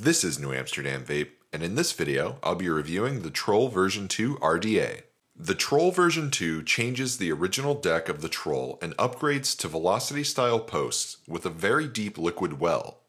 This is New Amsterdam Vape, and in this video, I'll be reviewing the Troll version 2 RDA. The Troll version 2 changes the original deck of the Troll and upgrades to velocity style posts with a very deep liquid well.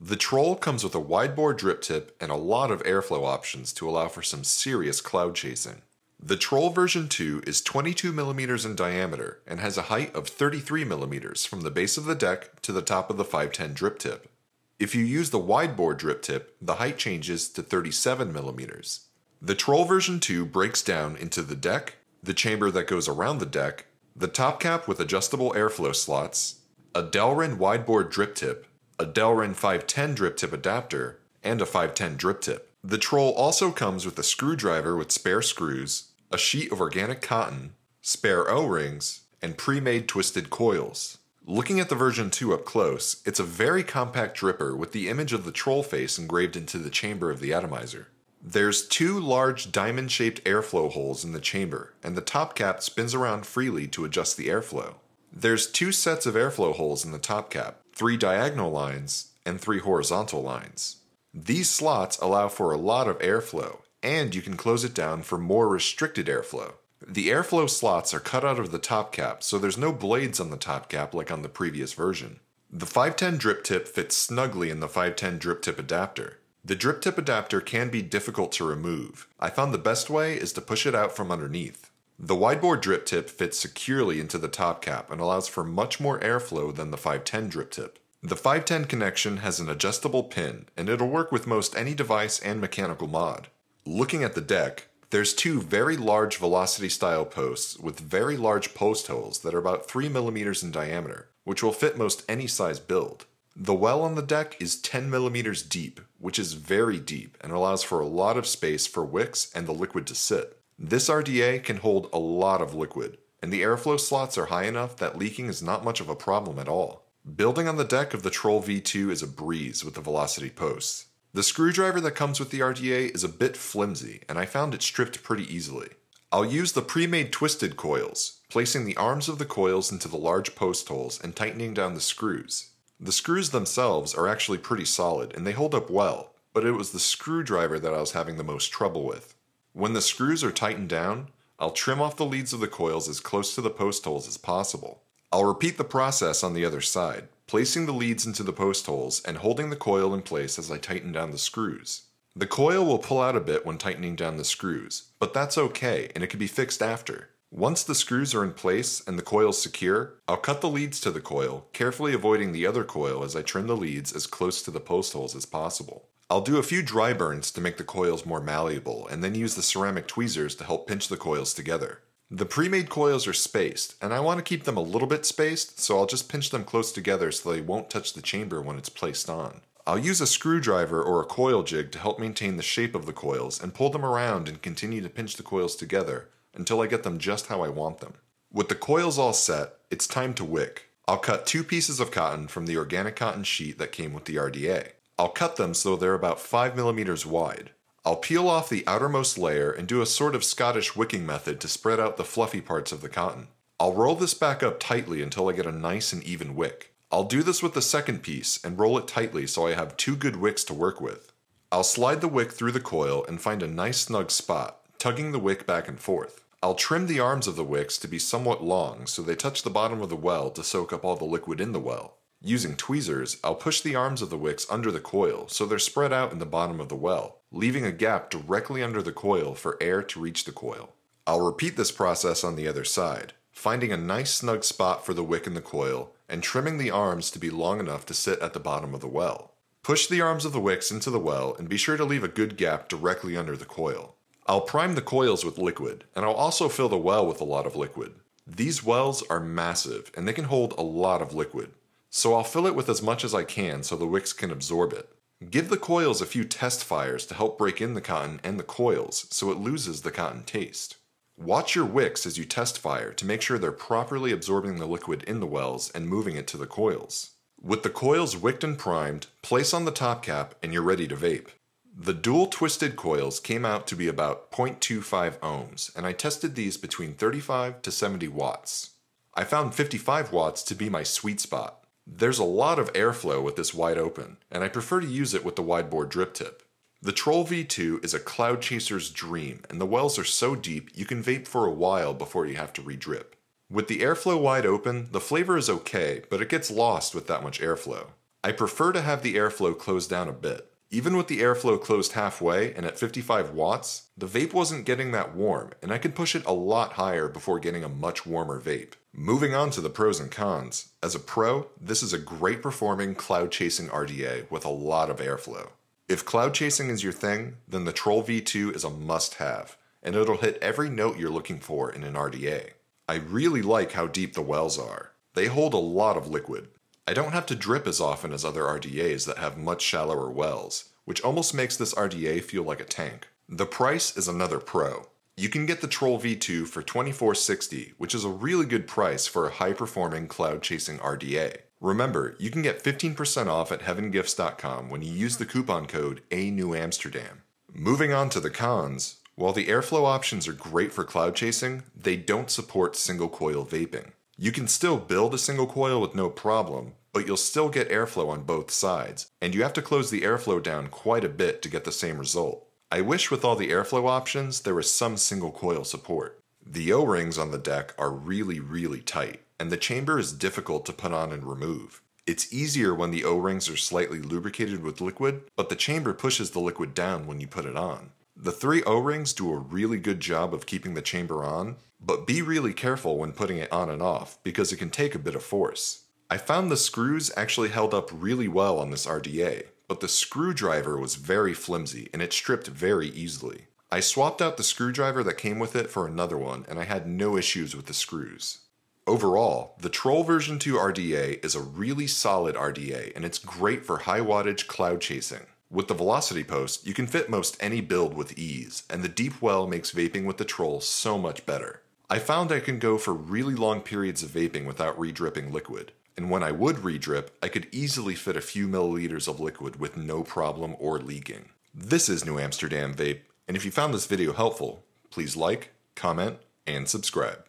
The Troll comes with a wide bore drip tip and a lot of airflow options to allow for some serious cloud chasing. The Troll version 2 is 22mm in diameter and has a height of 33mm from the base of the deck to the top of the 510 drip tip. If you use the wide bore drip tip, the height changes to 37 millimeters. The Troll version 2 breaks down into the deck, the chamber that goes around the deck, the top cap with adjustable airflow slots, a Delrin wideboard drip tip, a Delrin 510 drip tip adapter, and a 510 drip tip. The Troll also comes with a screwdriver with spare screws, a sheet of organic cotton, spare O-rings, and pre-made twisted coils. Looking at the version 2 up close, it's a very compact dripper with the image of the troll face engraved into the chamber of the atomizer. There's two large diamond shaped airflow holes in the chamber, and the top cap spins around freely to adjust the airflow. There's two sets of airflow holes in the top cap, three diagonal lines, and three horizontal lines. These slots allow for a lot of airflow, and you can close it down for more restricted airflow. The airflow slots are cut out of the top cap, so there's no blades on the top cap like on the previous version. The 510 drip tip fits snugly in the 510 drip tip adapter. The drip tip adapter can be difficult to remove. I found the best way is to push it out from underneath. The widebore drip tip fits securely into the top cap and allows for much more airflow than the 510 drip tip. The 510 connection has an adjustable pin, and it'll work with most any device and mechanical mod. Looking at the deck, there's two very large velocity style posts with very large post holes that are about 3 millimeters in diameter, which will fit most any size build. The well on the deck is 10 millimeters deep, which is very deep and allows for a lot of space for wicks and the liquid to sit. This RDA can hold a lot of liquid, and the airflow slots are high enough that leaking is not much of a problem at all. Building on the deck of the Troll V2 is a breeze with the velocity posts. The screwdriver that comes with the RDA is a bit flimsy, and I found it stripped pretty easily. I'll use the pre-made twisted coils, placing the arms of the coils into the large post holes and tightening down the screws. The screws themselves are actually pretty solid, and they hold up well, but it was the screwdriver that I was having the most trouble with. When the screws are tightened down, I'll trim off the leads of the coils as close to the post holes as possible. I'll repeat the process on the other side, placing the leads into the post holes and holding the coil in place as I tighten down the screws. The coil will pull out a bit when tightening down the screws, but that's okay and it can be fixed after. Once the screws are in place and the coil secure, I'll cut the leads to the coil, carefully avoiding the other coil as I trim the leads as close to the post holes as possible. I'll do a few dry burns to make the coils more malleable and then use the ceramic tweezers to help pinch the coils together. The pre-made coils are spaced, and I want to keep them a little bit spaced, so I'll just pinch them close together so they won't touch the chamber when it's placed on. I'll use a screwdriver or a coil jig to help maintain the shape of the coils and pull them around and continue to pinch the coils together until I get them just how I want them. With the coils all set, it's time to wick. I'll cut two pieces of cotton from the organic cotton sheet that came with the RDA. I'll cut them so they're about 5 millimeters wide. I'll peel off the outermost layer and do a sort of Scottish wicking method to spread out the fluffy parts of the cotton. I'll roll this back up tightly until I get a nice and even wick. I'll do this with the second piece and roll it tightly so I have two good wicks to work with. I'll slide the wick through the coil and find a nice snug spot, tugging the wick back and forth. I'll trim the arms of the wicks to be somewhat long so they touch the bottom of the well to soak up all the liquid in the well. Using tweezers, I'll push the arms of the wicks under the coil so they're spread out in the bottom of the well, leaving a gap directly under the coil for air to reach the coil. I'll repeat this process on the other side, finding a nice snug spot for the wick in the coil and trimming the arms to be long enough to sit at the bottom of the well. Push the arms of the wicks into the well and be sure to leave a good gap directly under the coil. I'll prime the coils with liquid, and I'll also fill the well with a lot of liquid. These wells are massive and they can hold a lot of liquid. So I'll fill it with as much as I can so the wicks can absorb it. Give the coils a few test fires to help break in the cotton and the coils so it loses the cotton taste. Watch your wicks as you test fire to make sure they're properly absorbing the liquid in the wells and moving it to the coils. With the coils wicked and primed, place on the top cap and you're ready to vape. The dual twisted coils came out to be about 0.25 ohms, and I tested these between 35 to 70 watts. I found 55 watts to be my sweet spot. There's a lot of airflow with this wide open, and I prefer to use it with the wideboard drip tip. The Troll V2 is a cloud chaser's dream, and the wells are so deep you can vape for a while before you have to re-drip. With the airflow wide open, the flavor is okay, but it gets lost with that much airflow. I prefer to have the airflow closed down a bit. Even with the airflow closed halfway and at 55 watts, the vape wasn't getting that warm, and I could push it a lot higher before getting a much warmer vape. Moving on to the pros and cons. As a pro, this is a great performing cloud chasing RDA with a lot of airflow. If cloud chasing is your thing, then the Troll V2 is a must have, and it'll hit every note you're looking for in an RDA. I really like how deep the wells are. They hold a lot of liquid, I don't have to drip as often as other RDAs that have much shallower wells, which almost makes this RDA feel like a tank. The price is another pro. You can get the Troll V2 for 2460, which is a really good price for a high-performing cloud-chasing RDA. Remember, you can get 15% off at heavengifts.com when you use the coupon code ANEWAMSTERDAM. Moving on to the cons, while the airflow options are great for cloud chasing, they don't support single coil vaping. You can still build a single coil with no problem, but you'll still get airflow on both sides, and you have to close the airflow down quite a bit to get the same result. I wish with all the airflow options there was some single coil support. The O-rings on the deck are really really tight, and the chamber is difficult to put on and remove. It's easier when the O-rings are slightly lubricated with liquid, but the chamber pushes the liquid down when you put it on. The three O-rings do a really good job of keeping the chamber on, but be really careful when putting it on and off because it can take a bit of force. I found the screws actually held up really well on this RDA, but the screwdriver was very flimsy and it stripped very easily. I swapped out the screwdriver that came with it for another one, and I had no issues with the screws. Overall, the Troll version 2 RDA is a really solid RDA, and it's great for high wattage cloud chasing. With the Velocity Post, you can fit most any build with ease, and the Deep Well makes vaping with the Troll so much better. I found I can go for really long periods of vaping without redripping liquid and when I would redrip, I could easily fit a few milliliters of liquid with no problem or leaking. This is New Amsterdam Vape, and if you found this video helpful, please like, comment, and subscribe.